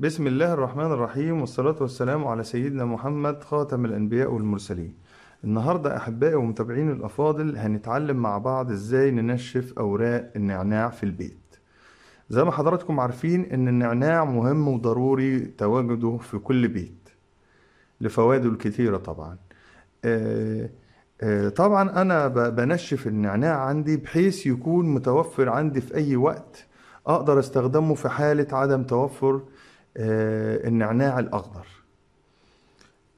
بسم الله الرحمن الرحيم والصلاة والسلام على سيدنا محمد خاتم الأنبياء والمرسلين النهاردة أحبائي ومتابعين الأفاضل هنتعلم مع بعض إزاي ننشف أوراق النعناع في البيت زي ما حضراتكم عارفين إن النعناع مهم وضروري تواجده في كل بيت لفوائده الكتيرة طبعا آه، آه، طبعا انا بنشف النعناع عندي بحيث يكون متوفر عندي في اي وقت اقدر استخدمه في حالة عدم توفر آه، النعناع الأخضر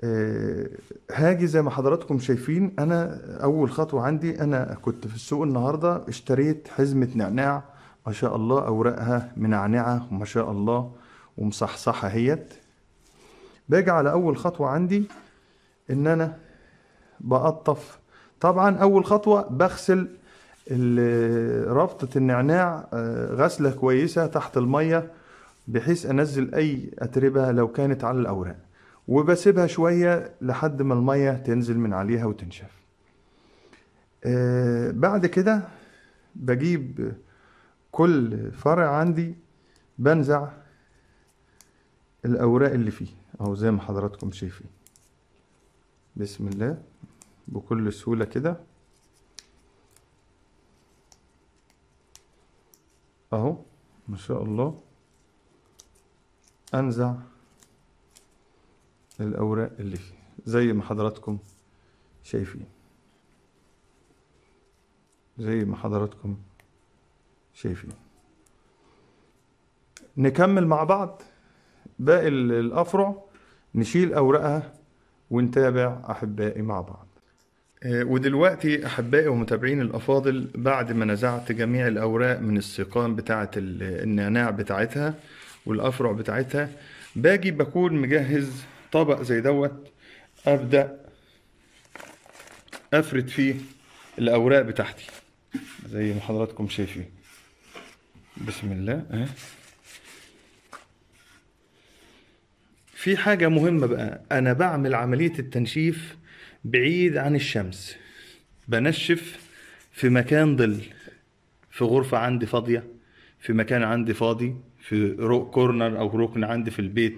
آه، هاجي زي ما حضراتكم شايفين أنا أول خطوة عندي أنا كنت في السوق النهاردة اشتريت حزمة نعناع ما شاء الله أوراقها منعنعة وما شاء الله ومصحصحة هيت باجي على أول خطوة عندي إن أنا بقطف طبعا أول خطوة بغسل رابطة النعناع آه، غسلة كويسة تحت المية بحيث انزل اي اتربه لو كانت على الاوراق وبسيبها شويه لحد ما الميه تنزل من عليها وتنشف آه بعد كده بجيب كل فرع عندي بنزع الاوراق اللي فيه اهو زي ما حضراتكم شايفين بسم الله بكل سهوله كده اهو ما شاء الله انزع الاوراق اللي فيه زي ما حضراتكم شايفين زي ما حضراتكم شايفين نكمل مع بعض باقي الافرع نشيل اوراقها ونتابع احبائي مع بعض آه، ودلوقتي احبائي ومتابعين الافاضل بعد ما نزعت جميع الاوراق من السيقان بتاعه النعناع بتاعتها والافرع بتاعتها باجي بكون مجهز طبق زي دوت ابدا افرد فيه الاوراق بتاعتي زي ما حضراتكم شايفين بسم الله اهي في حاجه مهمه بقى انا بعمل عمليه التنشيف بعيد عن الشمس بنشف في مكان ظل في غرفه عندي فاضيه في مكان عندي فاضي في روك كورنر او ركن عندي في البيت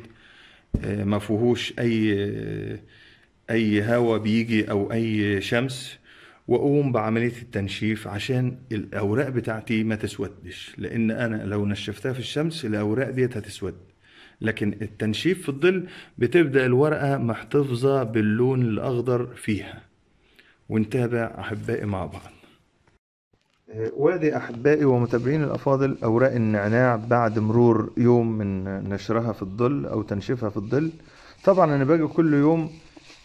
آه، ما فيهوش اي آه، اي هواء بيجي او اي شمس واقوم بعمليه التنشيف عشان الاوراق بتاعتي ما تسودش لان انا لو نشفتها في الشمس الاوراق ديت هتسود لكن التنشيف في الظل بتبدا الورقه محتفظه باللون الاخضر فيها ونتابع احبائي مع بعض وادي أحبائي ومتابعين الأفاضل أوراق النعناع بعد مرور يوم من نشرها في الظل أو تنشيفها في الظل طبعا أنا باجي كل يوم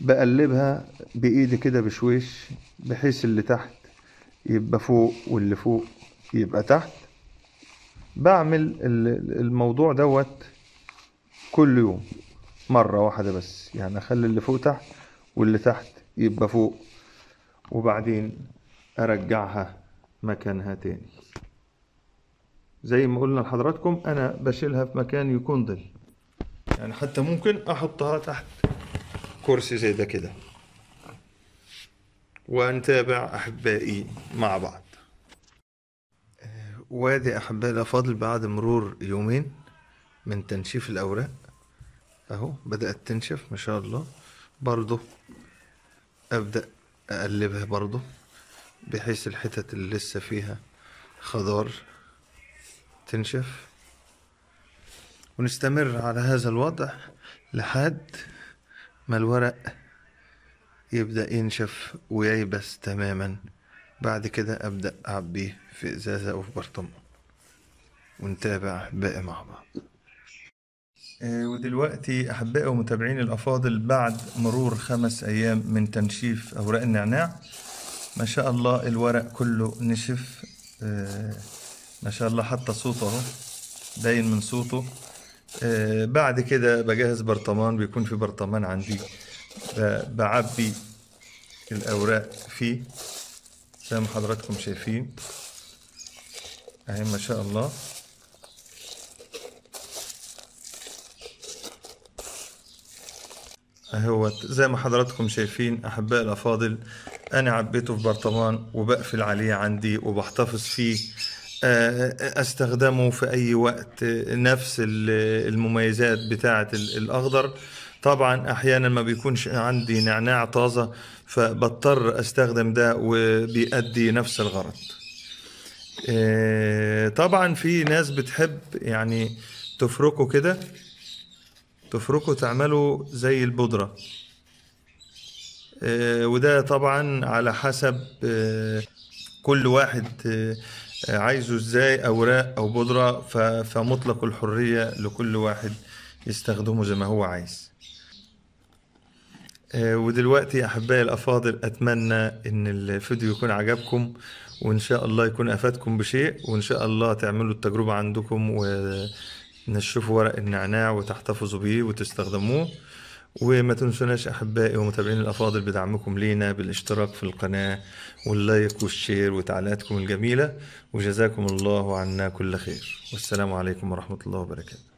بقلبها بإيدي كده بشويش بحيث اللي تحت يبقى فوق واللي فوق يبقى تحت بعمل الموضوع دوت كل يوم مرة واحدة بس يعني أخلي اللي فوق تحت واللي تحت يبقى فوق وبعدين أرجعها مكانها تاني زي ما قلنا لحضراتكم انا بشيلها في مكان يكون ظل يعني حتى ممكن احطها تحت كرسي زي ده كده ونتابع احبائي مع بعض آه، وادي احبائي الافاضل بعد مرور يومين من تنشيف الاوراق اهو بدات تنشف ما شاء الله برضو ابدا اقلبها برضو بحيث الحتت اللي لسه فيها خضار تنشف ونستمر على هذا الوضع لحد ما الورق يبدأ ينشف وييبس تماما بعد كده أبدأ أعبيه في إزازة أو في برطمان ونتابع باقي مع بعض آه، ودلوقتي أحبائي ومتابعين الأفاضل بعد مرور خمس أيام من تنشيف أوراق النعناع ما شاء الله الورق كله نشف آه، ما شاء الله حتى صوته باين من صوته آه، بعد كده بجهز برطمان بيكون في برطمان عندي بعبي الاوراق فيه زي ما حضراتكم شايفين اهي ما شاء الله هو زي ما حضراتكم شايفين أحباء الأفاضل أنا عبيته في برطمان وبقفل عليه عندي وبحتفظ فيه آه، آه، استخدمه في أي وقت نفس المميزات بتاعة الأخضر طبعا أحيانا ما بيكونش عندي نعناع طازة فبضطر أستخدم ده وبيأدي نفس الغرض آه، طبعا في ناس بتحب يعني تفركه كده تفركه تعمله زي البودرة آه، وده طبعا على حسب آه، كل واحد آه، عايزه ازاي اوراق او بودرة فمطلق الحرية لكل واحد يستخدمه زي ما هو عايز ودلوقتي احبائي الافاضل اتمنى ان الفيديو يكون عجبكم وان شاء الله يكون افادكم بشيء وان شاء الله تعملوا التجربه عندكم و تنشفوا ورق النعناع وتحتفظوا بيه وتستخدموه وما تنسوناش احبائي ومتابعين الافاضل بدعمكم لينا بالاشتراك في القناه واللايك والشير وتعليقاتكم الجميله وجزاكم الله عنا كل خير والسلام عليكم ورحمه الله وبركاته